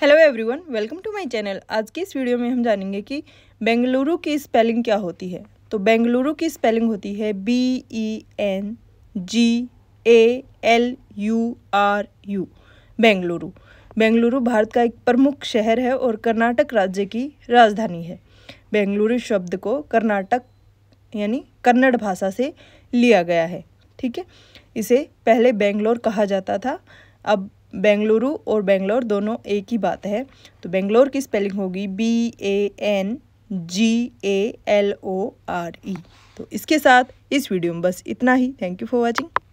hello everyone welcome to my channel आज की इस वीडियो में हम जानेंगे कि बेंगलुरु की स्पेलिंग क्या होती है तो बेंगलुरु की स्पेलिंग होती है B E N G A L U R U Bengaluru Bengaluru Bharat का एक प्रमुख शहर है और कर्नाटक राज्य की राजधानी है बेंगलुरु शब्द को कर्नाटक यानी कन्नड़ भाषा से लिया गया है ठीक है इसे पहले बेंगलोर कहा जाता था अब बेंगलुरु और बेंगलोर दोनों एक ही बात है तो बेंगलोर की स्पेलिंग होगी B A N G A L O R E तो इसके साथ इस वीडियो में बस इतना ही थैंक यू फॉर वॉचिंग